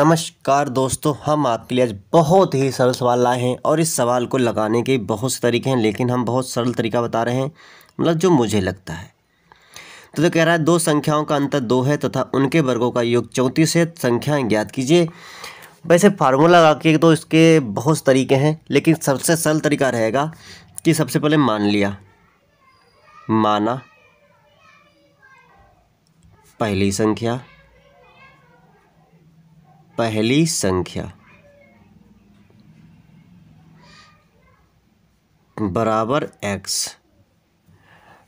नमस्कार दोस्तों हम आपके लिए आज बहुत ही सरल सवाल लाए हैं और इस सवाल को लगाने के बहुत से तरीके हैं लेकिन हम बहुत सरल तरीका बता रहे हैं मतलब जो मुझे लगता है तो जो कह रहा है दो संख्याओं का अंतर दो है तथा तो उनके वर्गों का योग चौंतीस है संख्याएँ ज्ञात कीजिए वैसे फार्मूला लगा के तो इसके बहुत तरीके हैं लेकिन सबसे सरल तरीका रहेगा कि सबसे पहले मान लिया माना पहली संख्या पहली संख्या बराबर एक्स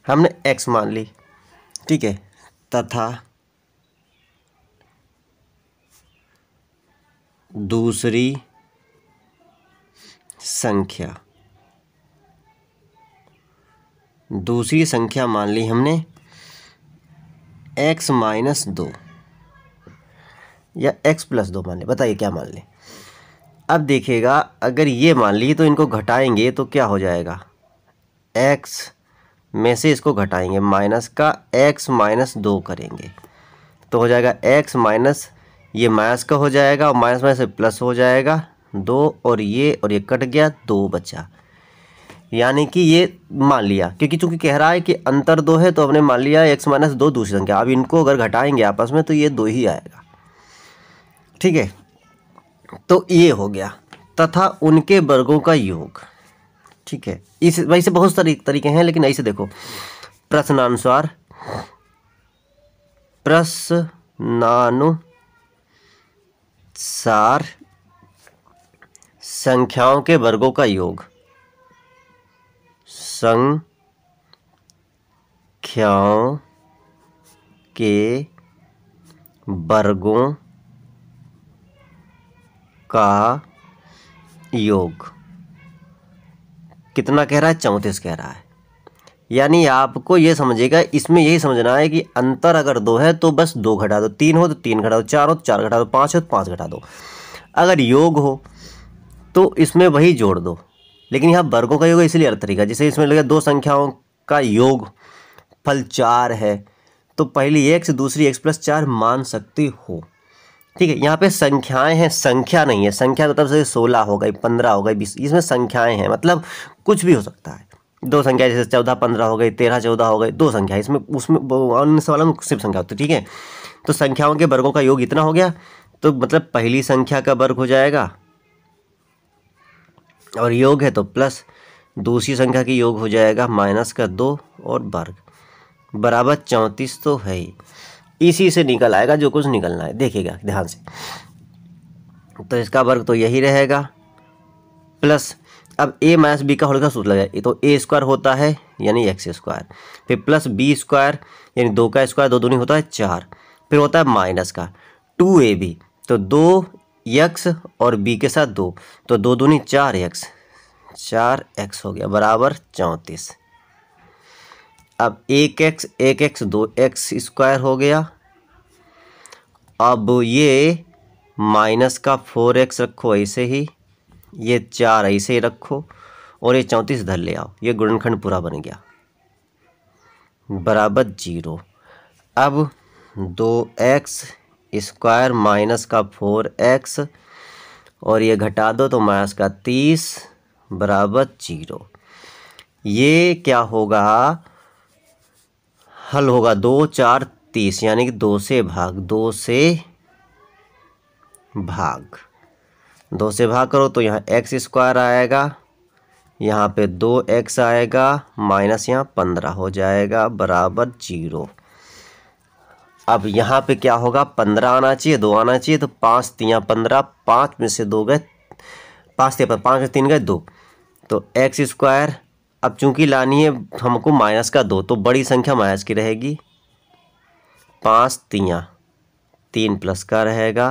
हमने एक्स मान ली ठीक है तथा दूसरी संख्या दूसरी संख्या मान ली हमने एक्स माइनस दो या एक्स प्लस दो मान लें बताइए क्या मान लें अब देखिएगा अगर ये मान ली तो इनको घटाएंगे तो क्या हो जाएगा एक्स में से इसको घटाएंगे माइनस का एक्स माइनस दो करेंगे तो हो जाएगा एक्स माइनस ये माइनस का हो जाएगा और माइनस माइनस प्लस हो जाएगा दो और ये और ये कट गया दो बचा यानी कि ये मान लिया क्योंकि चूंकि कह रहा है कि अंतर दो है तो हमने मान लिया एक्स माइनस दो दूसरी संख्या अब इनको अगर घटाएंगे आपस में तो ये दो ही आएगा ठीक है तो ये हो गया तथा उनके वर्गों का योग ठीक है इस वैसे बहुत सारे तरीके हैं लेकिन ऐसे देखो प्रश्नानुसार प्रश्नानुसार संख्याओं के वर्गों का योग संख्याओं के वर्गों का योग कितना कह रहा है चौंतीस कह रहा है यानी आपको ये समझेगा इसमें यही समझना है कि अंतर अगर दो है तो बस दो घटा दो तीन हो तो तीन घटा दो चार हो तो चार घटा दो पाँच हो तो पाँच घटा दो अगर योग हो तो इसमें वही जोड़ दो लेकिन यहाँ वर्गों का योग इसलिए अर्थ तरीका जैसे इसमें लगे दो संख्याओं का योग फल चार है तो पहली एक्स दूसरी एक्स प्लस चार मान सकती हो ठीक है यहाँ पे संख्याएं हैं संख्या नहीं है संख्या मतलब तो जैसे सोलह हो गई पंद्रह हो गई बीस इसमें संख्याएं हैं मतलब कुछ भी हो सकता है दो संख्या जैसे चौदह पंद्रह हो गई तेरह चौदह हो गई दो संख्या इसमें उसमें अन्य सवालों में सिर्फ संख्या होती है ठीक है तो संख्याओं के वर्गों का योग इतना हो गया तो मतलब पहली संख्या का वर्ग हो जाएगा और योग है तो प्लस दूसरी संख्या की योग हो जाएगा माइनस का दो और वर्ग बराबर चौंतीस तो है ही इसी से निकल आएगा जो कुछ निकलना है देखिएगा ध्यान से तो इसका वर्ग तो यही रहेगा प्लस अब ए माइनस बी का होल का सूत्र लगाए तो ए स्क्वायर होता है यानी एक्स स्क्वायर फिर प्लस बी स्क्वायर यानी दो का स्क्वायर दो दूनी होता है चार फिर होता है माइनस का टू ए बी तो दो यक्स और बी के साथ दो तो दो दूनी चार यक्स चार एक्स हो गया बराबर चौंतीस अब एक एक्स एक एक्स दो एक्स स्क्वायर हो गया अब ये माइनस का फोर एक्स रखो ऐसे ही ये चार ऐसे ही रखो और ये चौंतीस धर ले आओ ये गुणनखंड पूरा बन गया बराबर जीरो अब दो एक्स स्क्वायर माइनस का फोर एक्स और ये घटा दो तो माइनस का तीस बराबर जीरो ये क्या होगा हल होगा दो चार तीस यानी कि दो से भाग दो से भाग दो से भाग करो तो यहाँ एक्स स्क्वायर आएगा यहाँ पे दो एक्स आएगा माइनस यहाँ पंद्रह हो जाएगा बराबर जीरो अब यहाँ पे क्या होगा पंद्रह आना चाहिए दो आना चाहिए तो पाँच तीन पंद्रह पाँच में से दो गए पाँच तीन पाँच में तीन गए दो तो एक्स स्क्वायर अब चूंकि लानी है हमको माइनस का दो तो बड़ी संख्या माइनस की रहेगी पाँच तियाँ तीन प्लस का रहेगा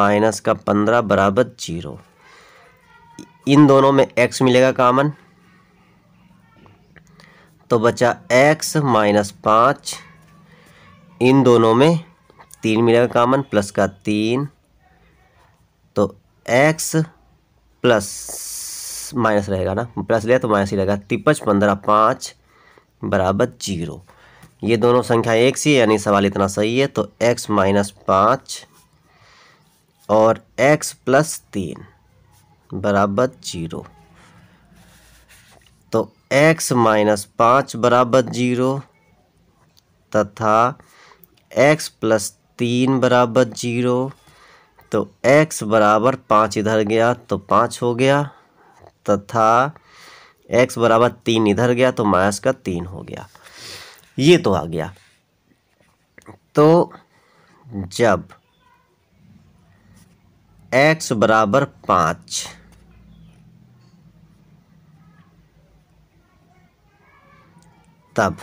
माइनस का पंद्रह बराबर जीरो इन दोनों में एक्स मिलेगा कामन तो बचा एक्स माइनस पाँच इन दोनों में तीन मिलेगा कामन प्लस का तीन तो एक्स प्लस माइनस रहेगा ना प्लस लिया तो माइनस ही रहेगा तिपच पंद्रह पाँच बराबर जीरो ये दोनों संख्या एक सी यानी सवाल इतना सही है तो x माइनस पाँच और x प्लस तीन बराबर जीरो तो x माइनस पाँच बराबर जीरो तथा x प्लस तीन बराबर जीरो तो x बराबर पाँच इधर गया तो पाँच हो गया तथा एक्स बराबर तीन इधर गया तो माइनस का तीन हो गया ये तो आ गया तो जब एक्स बराबर पाँच तब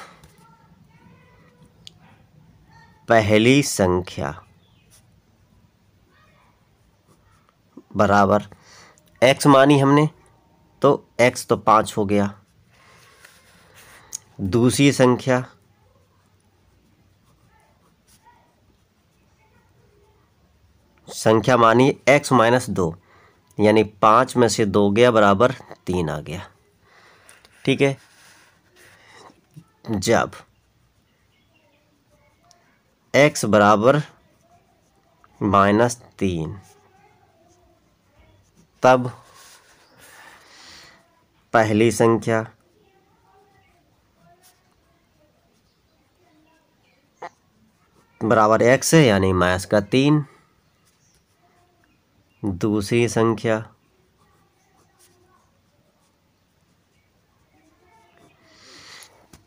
पहली संख्या बराबर एक्स मानी हमने तो x तो पाँच हो गया दूसरी संख्या संख्या मानी x माइनस दो यानी पाँच में से दो गया बराबर तीन आ गया ठीक है जब x बराबर माइनस तीन तब पहली संख्या बराबर एक्स है यानी माइनस का तीन दूसरी संख्या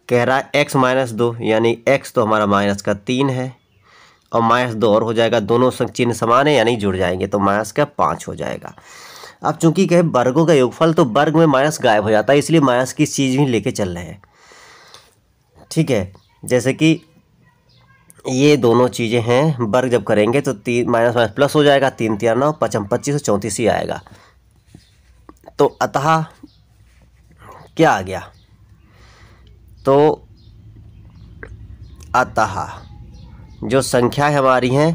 कह रहा है एक्स माइनस दो यानी एक्स तो हमारा माइनस का तीन है और माइनस दो और हो जाएगा दोनों चिन्ह समान है यानी जुड़ जाएंगे तो माइनस का पाँच हो जाएगा अब चूंकि कहे वर्गों का योगफल तो वर्ग में माइनस गायब हो जाता है इसलिए माइनस की चीज़ भी लेके चल रहे हैं ठीक है जैसे कि ये दोनों चीज़ें हैं वर्ग जब करेंगे तो तीन माइनस माइनस प्लस हो जाएगा तीन तीन नौ पचम पच्चीस चौंतीस ही आएगा तो अतः क्या आ गया तो अतः जो संख्या हमारी हैं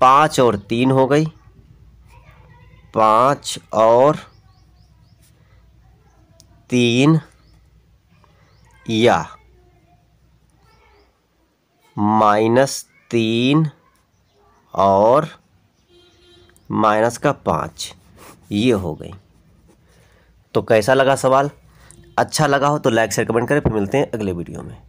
पाँच और तीन हो गई पाँच और तीन या माइनस तीन और माइनस का पाँच ये हो गई तो कैसा लगा सवाल अच्छा लगा हो तो लाइक शेयर कमेंट करें फिर मिलते हैं अगले वीडियो में